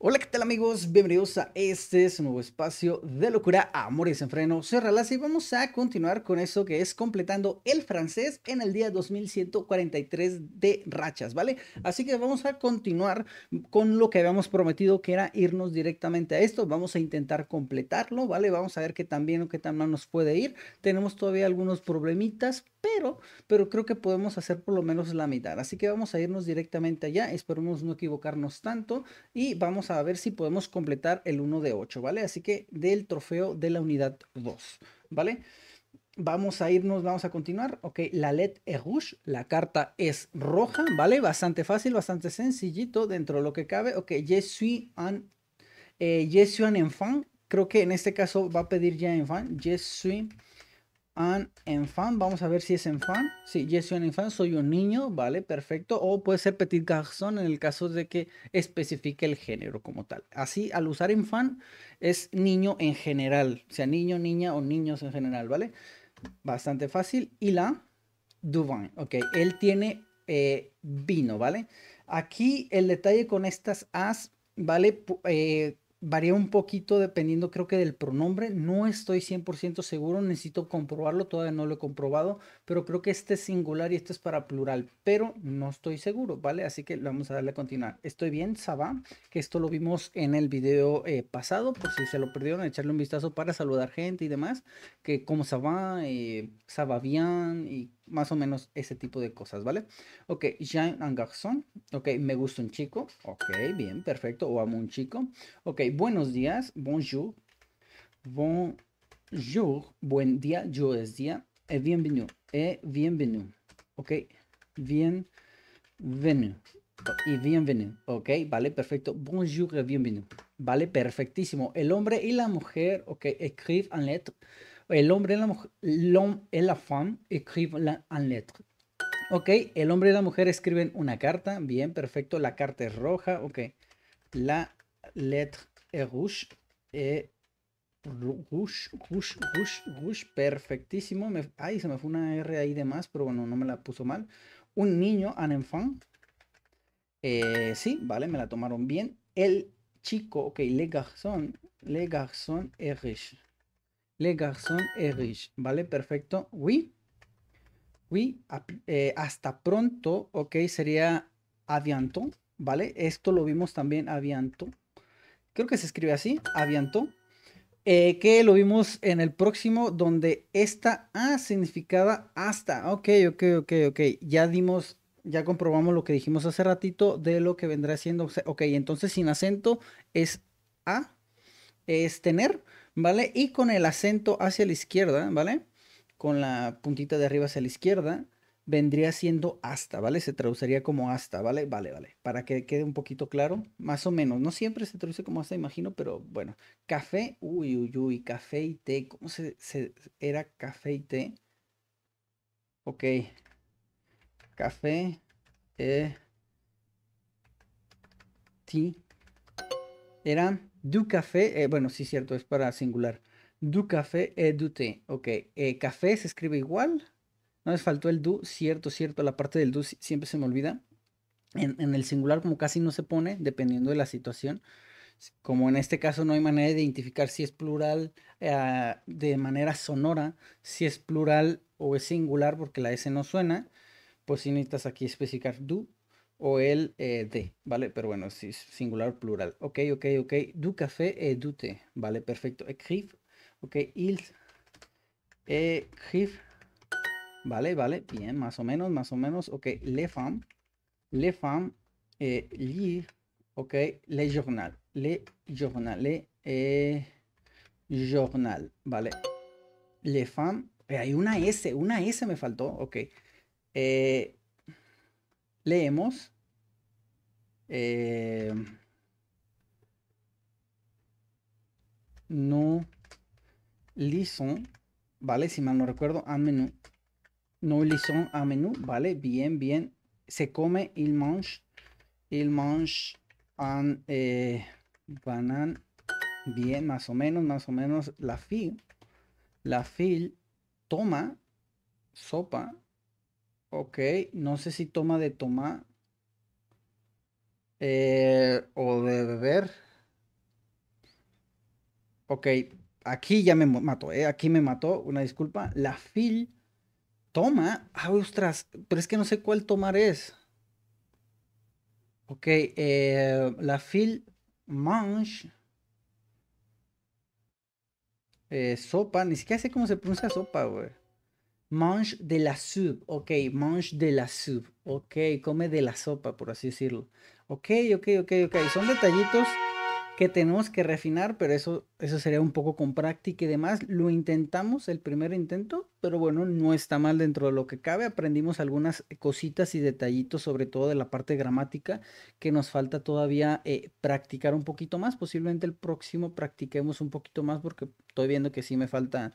Hola, ¿qué tal amigos? Bienvenidos a este nuevo espacio de locura, amor y desenfreno. Soy Ralas y vamos a continuar con eso que es completando el francés en el día 2143 de rachas, ¿vale? Así que vamos a continuar con lo que habíamos prometido que era irnos directamente a esto. Vamos a intentar completarlo, ¿vale? Vamos a ver qué tan bien o qué tan mal nos puede ir. Tenemos todavía algunos problemitas, pero, pero creo que podemos hacer por lo menos la mitad. Así que vamos a irnos directamente allá, esperemos no equivocarnos tanto y vamos a ver si podemos completar el 1 de 8, ¿vale? Así que del trofeo de la unidad 2, ¿vale? Vamos a irnos, vamos a continuar. Ok, la LED es rouge, la carta es roja, ¿vale? Bastante fácil, bastante sencillito dentro de lo que cabe. Ok, je suis un, eh, enfant. Creo que en este caso va a pedir ya enfant. Je suis an enfant. Vamos a ver si es enfant. Sí, soy un enfant. Soy un niño, vale, perfecto. O puede ser petit garçon en el caso de que especifique el género como tal. Así, al usar enfant, es niño en general. O sea, niño, niña o niños en general, ¿vale? Bastante fácil. Y la Duvin. Ok, él tiene eh, vino, ¿vale? Aquí el detalle con estas as, ¿vale? Eh, varía un poquito dependiendo creo que del pronombre, no estoy 100% seguro, necesito comprobarlo, todavía no lo he comprobado, pero creo que este es singular y este es para plural, pero no estoy seguro, ¿vale? Así que vamos a darle a continuar. Estoy bien, Saba, que esto lo vimos en el video eh, pasado, por si se lo perdieron, echarle un vistazo para saludar gente y demás, que como Saba, eh, bien y más o menos ese tipo de cosas, ¿vale? Ok, Jean un garçon. Ok, me gusta un chico. Ok, bien, perfecto. O amo un chico. Ok, buenos días. Bonjour. Bonjour. Buen día. Yo es día. Eh, bienvenido. Eh, bienvenido. Ok, bienvenido. Y bienvenido. Ok, vale, perfecto. Bonjour eh, bienvenido. Vale, perfectísimo. El hombre y la mujer. Ok, escribe en letra el hombre y la mujer, la escriben Ok, el hombre y la mujer escriben una carta. Bien, perfecto. La carta es roja. Ok. La lettre es e, rouge. rouge, rouge, rouge, Perfectísimo. ay, se me fue una R ahí de más, pero bueno, no me la puso mal. Un niño, un enfant. Eh, sí, vale, me la tomaron bien. El chico, ok, le garçon. Le garçon es riche garçon est ¿Vale? Perfecto. Oui. Oui. Eh, hasta pronto. Ok. Sería avianto. ¿Vale? Esto lo vimos también avianto. Creo que se escribe así. Avianto. Eh, que lo vimos en el próximo, donde esta A significada hasta. Ok, ok, ok, ok. Ya dimos, ya comprobamos lo que dijimos hace ratito de lo que vendrá siendo. Ok, entonces sin acento es A, es tener. ¿vale? Y con el acento hacia la izquierda, ¿vale? Con la puntita de arriba hacia la izquierda, vendría siendo hasta, ¿vale? Se traduciría como hasta, ¿vale? Vale, vale. Para que quede un poquito claro, más o menos. No siempre se traduce como hasta, imagino, pero bueno. Café, uy, uy, uy, café y té. ¿Cómo se, era café y té? Ok. Café, eh, T Era Du café, eh, bueno, sí, cierto, es para singular. Du café e du té. Ok, eh, café se escribe igual. No les faltó el du, cierto, cierto. La parte del du siempre se me olvida. En, el singular como casi no se pone, dependiendo de la situación. Como en este caso no hay manera de identificar si es plural ah, de manera sonora, si es plural o es singular porque la S no suena, pues sí necesitas aquí especificar du o el eh, de, ¿vale? Pero bueno, es singular plural. Ok, ok, ok. Du café et eh, du ¿vale? Perfecto. Écrive, ok. il eh, ¿vale? Vale, bien, más o menos, más o menos. Ok, les femmes, les femmes eh, lire, ok. Les journal, les journal, les journal, ¿vale? Les femmes, hay una S, una S me faltó, ok. leemos, eh, no lison, ¿vale? Si mal no recuerdo, a menú. No lison a menú, ¿vale? Bien, bien. Se come, il mange, il mange un eh, Bien, más o menos, más o menos. La fil, la fil toma sopa. Ok, no sé si toma de tomar eh, o de beber. Ok, aquí ya me mató, eh, Aquí me mató, una disculpa. La fil toma. Ah, ostras, pero es que no sé cuál tomar es. Ok, eh, la fil mange. sopa, ni siquiera sé cómo se pronuncia sopa, güey. Mange de la sub ok, mange de la sub ok, come de la sopa, por así decirlo. Ok, ok, ok, ok. Son detallitos que tenemos que refinar, pero eso, eso sería un poco con práctica y demás. Lo intentamos el primer intento, pero bueno, no está mal dentro de lo que cabe. Aprendimos algunas eh, cositas y detallitos, sobre todo de la parte gramática, que nos falta todavía eh, practicar un poquito más. Posiblemente el próximo practiquemos un poquito más porque estoy viendo que sí me falta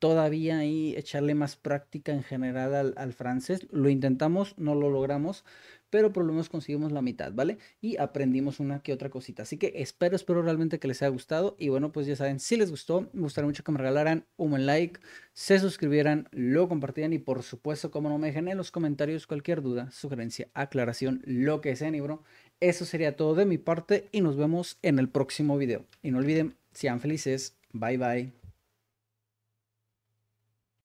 todavía ahí echarle más práctica en general al, francés. Lo intentamos, no lo logramos, pero por lo menos conseguimos la mitad, ¿vale? Y aprendimos una que otra cosita. Así que espero, espero realmente que les haya gustado. Y bueno, pues ya saben, si les gustó, me gustaría mucho que me regalaran un buen like, se suscribieran, lo compartieran y por supuesto, como no me dejen en los comentarios cualquier duda, sugerencia, aclaración, lo que sea, ni bro. Eso sería todo de mi parte y nos vemos en el próximo video. Y no olviden, sean felices. Bye bye.